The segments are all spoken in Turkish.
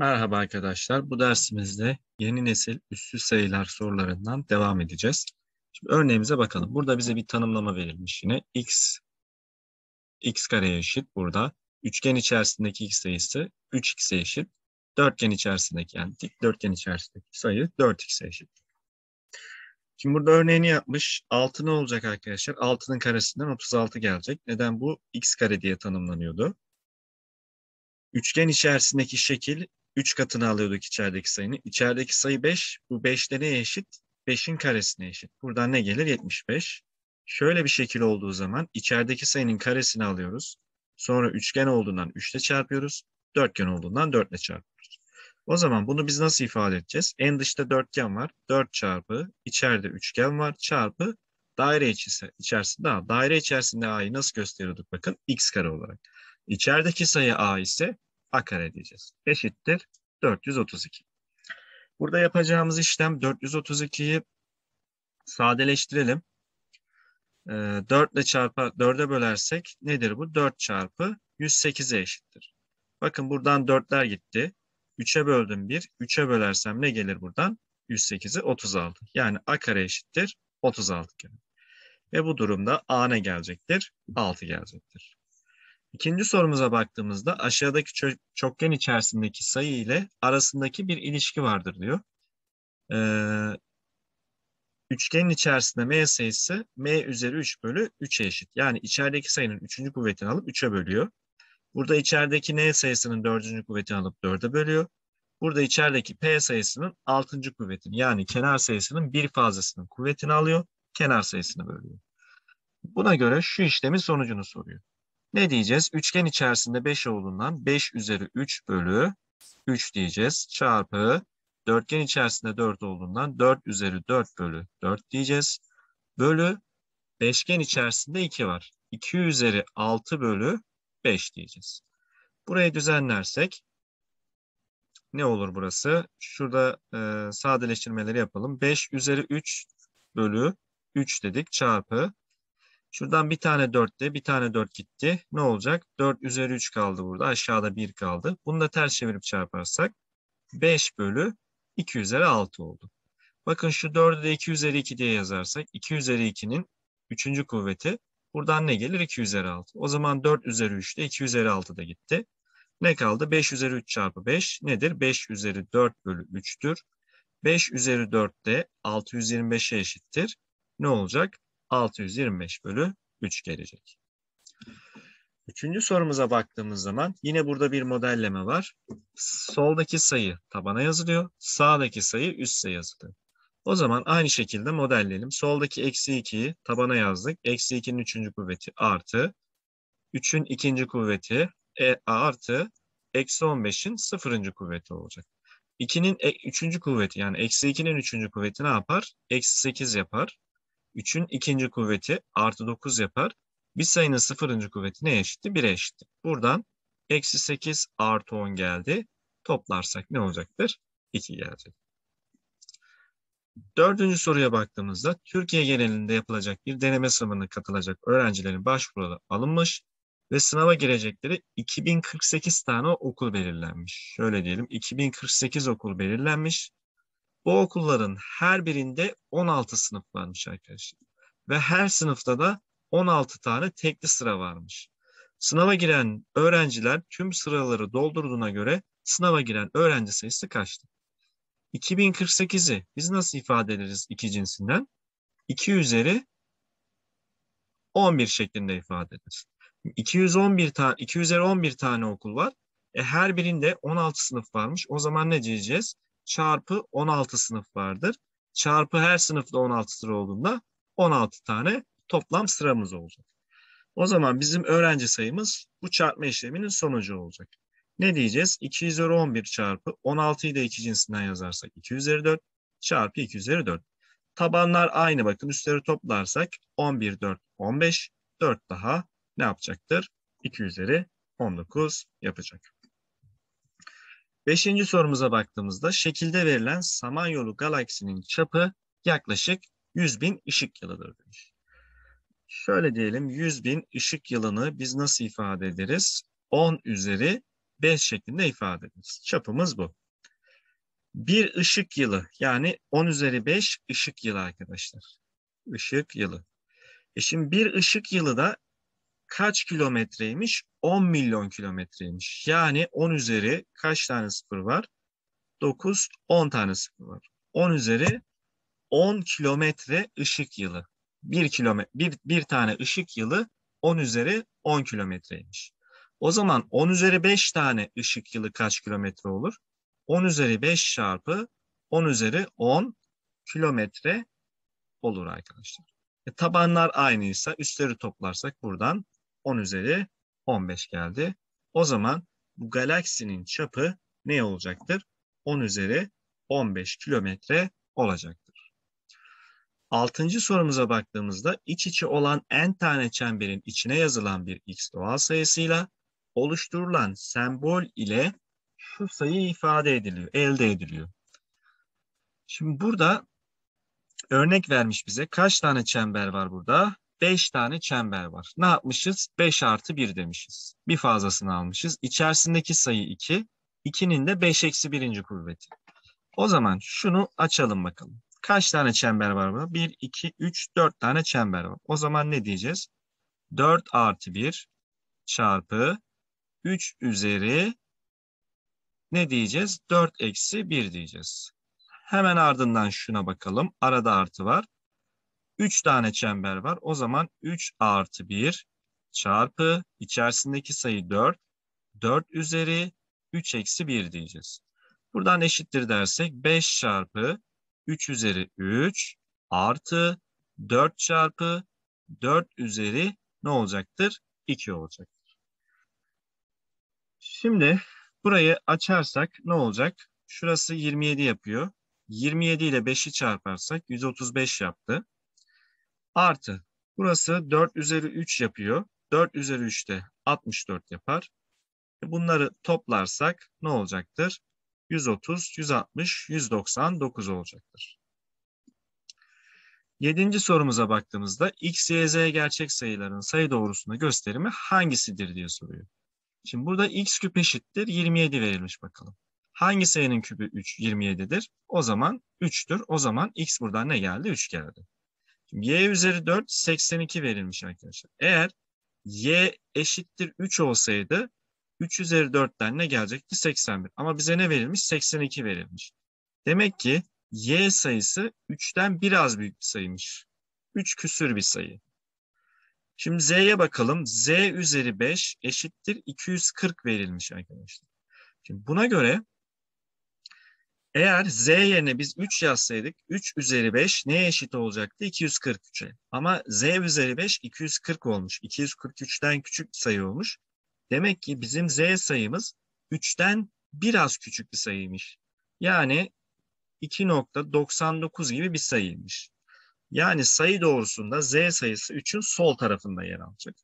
Merhaba arkadaşlar. Bu dersimizde yeni nesil üstü sayılar sorularından devam edeceğiz. Şimdi örneğimize bakalım. Burada bize bir tanımlama verilmiş yine. x x kareye eşit burada. Üçgen içerisindeki x sayısı 3x'e eşit. Dörtgen içerisindeki yani dik dörtgen içerisindeki sayı 4x'e eşit. Şimdi burada örneğini yapmış. 6 ne olacak arkadaşlar? 6'nın karesinden 36 gelecek. Neden bu? x kare diye tanımlanıyordu. Üçgen içerisindeki şekil 3 katını alıyorduk içerideki sayını. İçerideki sayı 5. Bu 5 de neye eşit? 5'in karesine eşit. Buradan ne gelir? 75. Şöyle bir şekil olduğu zaman içerideki sayının karesini alıyoruz. Sonra üçgen olduğundan 3 ile çarpıyoruz. Dörtgen olduğundan 4 ile çarpıyoruz. O zaman bunu biz nasıl ifade edeceğiz? En dışta dörtgen var. 4 çarpı içeride üçgen var çarpı daire içisi, içerisinde A. Daire içerisinde A'yı nasıl gösteriyorduk? Bakın x kare olarak. İçerideki sayı A ise a kare diyeceğiz. Eşittir 432. Burada yapacağımız işlem 432'yi sadeleştirelim. 4 ee, ile çarpa 4'e bölersek nedir bu? 4 çarpı 108'e eşittir. Bakın buradan 4'ler gitti. 3'e böldüm 1. 3'e bölersem ne gelir buradan? 108'i 36. Yani a kare eşittir 36 kere. Ve bu durumda a ne gelecektir? 6 gelecektir. İkinci sorumuza baktığımızda aşağıdaki çö- çokgen içerisindeki sayı ile arasındaki bir ilişki vardır diyor. Ee, üçgenin içerisinde m sayısı m üzeri 3 bölü 3'e eşit. Yani içerideki sayının 3. kuvvetini alıp 3'e bölüyor. Burada içerideki n sayısının 4. kuvvetini alıp 4'e bölüyor. Burada içerideki p sayısının 6. kuvvetini yani kenar sayısının bir fazlasının kuvvetini alıyor. Kenar sayısını bölüyor. Buna göre şu işlemin sonucunu soruyor. Ne diyeceğiz? Üçgen içerisinde 5 olduğundan 5 üzeri 3 bölü 3 diyeceğiz. Çarpı dörtgen içerisinde 4 olduğundan 4 üzeri 4 bölü 4 diyeceğiz. Bölü beşgen içerisinde 2 var. 2 üzeri 6 bölü 5 diyeceğiz. Burayı düzenlersek ne olur burası? Şurada e, sadeleştirmeleri yapalım. 5 üzeri 3 bölü 3 dedik çarpı Şuradan bir tane 4 de bir tane 4 gitti. Ne olacak? 4 üzeri 3 kaldı burada. Aşağıda 1 kaldı. Bunu da ters çevirip çarparsak 5 bölü 2 üzeri 6 oldu. Bakın şu 4'ü de 2 üzeri 2 diye yazarsak 2 üzeri 2'nin 3. kuvveti buradan ne gelir? 2 üzeri 6. O zaman 4 üzeri 3 de 2 üzeri 6 da gitti. Ne kaldı? 5 üzeri 3 çarpı 5 nedir? 5 üzeri 4 bölü 3'tür. 5 üzeri 4 de 625'e eşittir. Ne olacak? 625 bölü 3 gelecek. Üçüncü sorumuza baktığımız zaman yine burada bir modelleme var. Soldaki sayı tabana yazılıyor. Sağdaki sayı üste yazılıyor. O zaman aynı şekilde modelleyelim. Soldaki eksi 2'yi tabana yazdık. Eksi 2'nin üçüncü kuvveti artı. 3'ün ikinci kuvveti e artı. Eksi 15'in sıfırıncı kuvveti olacak. 2'nin e, üçüncü kuvveti yani eksi 2'nin üçüncü kuvveti ne yapar? Eksi 8 yapar. 3'ün ikinci kuvveti artı 9 yapar. Bir sayının sıfırıncı kuvveti ne eşitti? 1'e eşitti. Buradan eksi 8 artı 10 geldi. Toplarsak ne olacaktır? 2 gelecek. Dördüncü soruya baktığımızda Türkiye genelinde yapılacak bir deneme sınavına katılacak öğrencilerin başvuruları alınmış ve sınava girecekleri 2048 tane okul belirlenmiş. Şöyle diyelim 2048 okul belirlenmiş bu okulların her birinde 16 sınıf varmış arkadaşlar. Ve her sınıfta da 16 tane tekli sıra varmış. Sınava giren öğrenciler tüm sıraları doldurduğuna göre sınava giren öğrenci sayısı kaçtı? 2048'i biz nasıl ifade ederiz iki cinsinden? 2 üzeri 11 şeklinde ifade ederiz. 211 tane 2 üzeri 11 tane okul var. E her birinde 16 sınıf varmış. O zaman ne diyeceğiz? çarpı 16 sınıf vardır. Çarpı her sınıfta 16 sıra olduğunda 16 tane toplam sıramız olacak. O zaman bizim öğrenci sayımız bu çarpma işleminin sonucu olacak. Ne diyeceğiz? 2 üzeri 11 çarpı 16'yı da 2 cinsinden yazarsak 2 üzeri 4 çarpı 2 üzeri 4. Tabanlar aynı bakın üstleri toplarsak 11, 4, 15, 4 daha ne yapacaktır? 2 üzeri 19 yapacak. Beşinci sorumuza baktığımızda şekilde verilen Samanyolu galaksinin çapı yaklaşık 100 bin ışık yılıdır demiş. Şöyle diyelim 100 bin ışık yılını biz nasıl ifade ederiz? 10 üzeri 5 şeklinde ifade ederiz. Çapımız bu. Bir ışık yılı yani 10 üzeri 5 ışık yılı arkadaşlar. Işık yılı. E şimdi bir ışık yılı da kaç kilometreymiş? 10 milyon kilometreymiş. Yani 10 üzeri kaç tane sıfır var? 9, 10 tane sıfır var. 10 üzeri 10 kilometre ışık yılı. 1 kilometre bir, bir tane ışık yılı 10 üzeri 10 kilometreymiş. O zaman 10 üzeri 5 tane ışık yılı kaç kilometre olur? 10 üzeri 5 çarpı 10 üzeri 10 kilometre olur arkadaşlar. E, tabanlar aynıysa üstleri toplarsak buradan 10 üzeri 15 geldi. O zaman bu galaksinin çapı ne olacaktır? 10 üzeri 15 kilometre olacaktır. Altıncı sorumuza baktığımızda iç içe olan n tane çemberin içine yazılan bir x doğal sayısıyla oluşturulan sembol ile şu sayı ifade ediliyor, elde ediliyor. Şimdi burada örnek vermiş bize. Kaç tane çember var burada? 5 tane çember var. Ne yapmışız? 5 artı 1 demişiz. Bir fazlasını almışız. İçerisindeki sayı 2. 2'nin de 5 eksi 1. kuvveti. O zaman şunu açalım bakalım. Kaç tane çember var burada? 1, 2, 3, 4 tane çember var. O zaman ne diyeceğiz? 4 artı 1 çarpı 3 üzeri ne diyeceğiz? 4 eksi 1 diyeceğiz. Hemen ardından şuna bakalım. Arada artı var. 3 tane çember var. O zaman 3 artı 1 çarpı içerisindeki sayı 4. 4 üzeri 3 eksi 1 diyeceğiz. Buradan eşittir dersek 5 çarpı 3 üzeri 3 artı 4 çarpı 4 üzeri ne olacaktır? 2 olacaktır. Şimdi burayı açarsak ne olacak? Şurası 27 yapıyor. 27 ile 5'i çarparsak 135 yaptı artı burası 4 üzeri 3 yapıyor. 4 üzeri 3 de 64 yapar. E, bunları toplarsak ne olacaktır? 130, 160, 199 olacaktır. Yedinci sorumuza baktığımızda x, y, z gerçek sayıların sayı doğrusunda gösterimi hangisidir diye soruyor. Şimdi burada x küp eşittir 27 verilmiş bakalım. Hangi sayının küpü 3, 27'dir? O zaman 3'tür. O zaman x buradan ne geldi? 3 geldi. Şimdi y üzeri 4 82 verilmiş arkadaşlar. Eğer y eşittir 3 olsaydı 3 üzeri 4'ten ne gelecekti? 81. Ama bize ne verilmiş? 82 verilmiş. Demek ki y sayısı 3'ten biraz büyük bir sayıymış. 3 küsür bir sayı. Şimdi z'ye bakalım. z üzeri 5 eşittir 240 verilmiş arkadaşlar. Şimdi buna göre eğer z yerine biz 3 yazsaydık 3 üzeri 5 neye eşit olacaktı? 243'e. Ama z üzeri 5 240 olmuş. 243'ten küçük bir sayı olmuş. Demek ki bizim z sayımız 3'ten biraz küçük bir sayıymış. Yani 2.99 gibi bir sayıymış. Yani sayı doğrusunda z sayısı 3'ün sol tarafında yer alacak.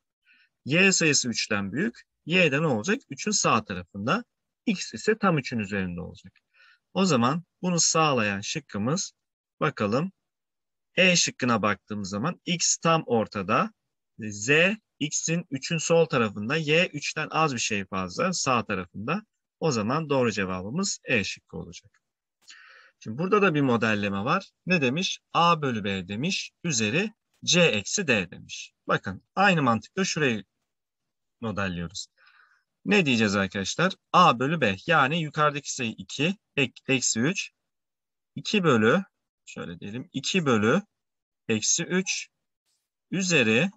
y sayısı 3'ten büyük. y'de ne olacak? 3'ün sağ tarafında. x ise tam 3'ün üzerinde olacak. O zaman bunu sağlayan şıkkımız bakalım. E şıkkına baktığımız zaman x tam ortada. Z x'in 3'ün sol tarafında. Y 3'ten az bir şey fazla sağ tarafında. O zaman doğru cevabımız E şıkkı olacak. Şimdi burada da bir modelleme var. Ne demiş? A bölü B demiş. Üzeri C eksi D demiş. Bakın aynı mantıkla şurayı modelliyoruz. Ne diyeceğiz arkadaşlar? A bölü B yani yukarıdaki sayı 2 ek, eksi 3 2 bölü şöyle diyelim 2 bölü eksi 3 üzeri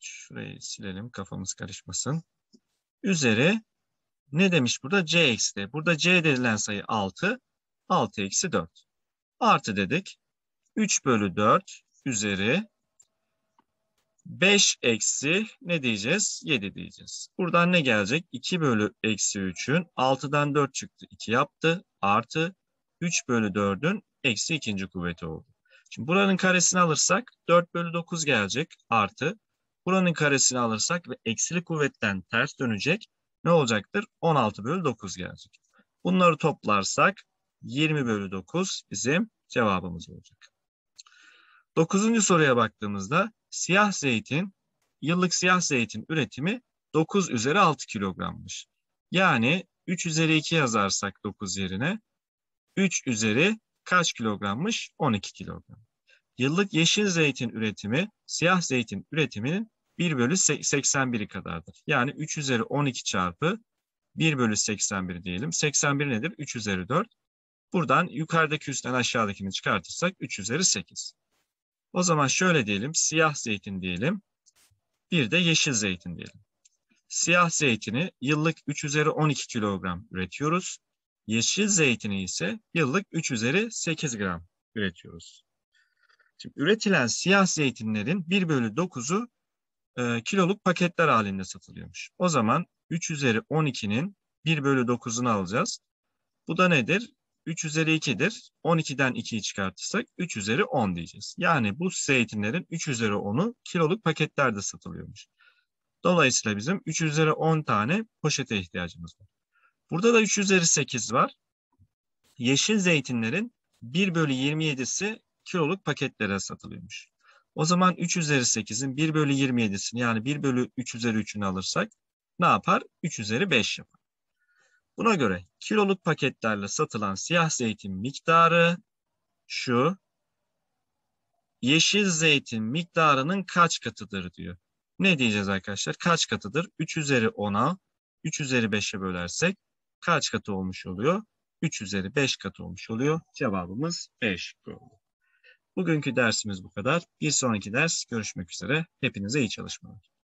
şurayı silelim kafamız karışmasın. Üzeri ne demiş burada? C eksi de. Burada C denilen sayı 6. 6 eksi 4. Artı dedik. 3 bölü 4 üzeri 5 eksi ne diyeceğiz? 7 diyeceğiz. Buradan ne gelecek? 2 bölü eksi 3'ün 6'dan 4 çıktı 2 yaptı. Artı 3 bölü 4'ün eksi 2. kuvveti oldu. Şimdi buranın karesini alırsak 4 bölü 9 gelecek artı. Buranın karesini alırsak ve eksili kuvvetten ters dönecek ne olacaktır? 16 bölü 9 gelecek. Bunları toplarsak 20 bölü 9 bizim cevabımız olacak. Dokuzuncu soruya baktığımızda siyah zeytin, yıllık siyah zeytin üretimi 9 üzeri 6 kilogrammış. Yani 3 üzeri 2 yazarsak 9 yerine 3 üzeri kaç kilogrammış? 12 kilogram. Yıllık yeşil zeytin üretimi siyah zeytin üretiminin 1 bölü 81'i kadardır. Yani 3 üzeri 12 çarpı 1 bölü 81 diyelim. 81 nedir? 3 üzeri 4. Buradan yukarıdaki üstten aşağıdakini çıkartırsak 3 üzeri 8. O zaman şöyle diyelim, siyah zeytin diyelim, bir de yeşil zeytin diyelim. Siyah zeytini yıllık 3 üzeri 12 kilogram üretiyoruz. Yeşil zeytini ise yıllık 3 üzeri 8 gram üretiyoruz. Şimdi üretilen siyah zeytinlerin 1 bölü 9'u e, kiloluk paketler halinde satılıyormuş. O zaman 3 üzeri 12'nin 1 bölü 9'unu alacağız. Bu da nedir? 3 üzeri 2'dir. 12'den 2'yi çıkartırsak 3 üzeri 10 diyeceğiz. Yani bu zeytinlerin 3 üzeri 10'u kiloluk paketlerde satılıyormuş. Dolayısıyla bizim 3 üzeri 10 tane poşete ihtiyacımız var. Burada da 3 üzeri 8 var. Yeşil zeytinlerin 1 bölü 27'si kiloluk paketlere satılıyormuş. O zaman 3 üzeri 8'in 1 bölü 27'sini yani 1 bölü 3 üzeri 3'ünü alırsak ne yapar? 3 üzeri 5 yapar. Buna göre kiloluk paketlerle satılan siyah zeytin miktarı şu. Yeşil zeytin miktarının kaç katıdır diyor. Ne diyeceğiz arkadaşlar? Kaç katıdır? 3 üzeri 10'a 3 üzeri 5'e bölersek kaç katı olmuş oluyor? 3 üzeri 5 katı olmuş oluyor. Cevabımız B oldu. Bugünkü dersimiz bu kadar. Bir sonraki ders görüşmek üzere. Hepinize iyi çalışmalar.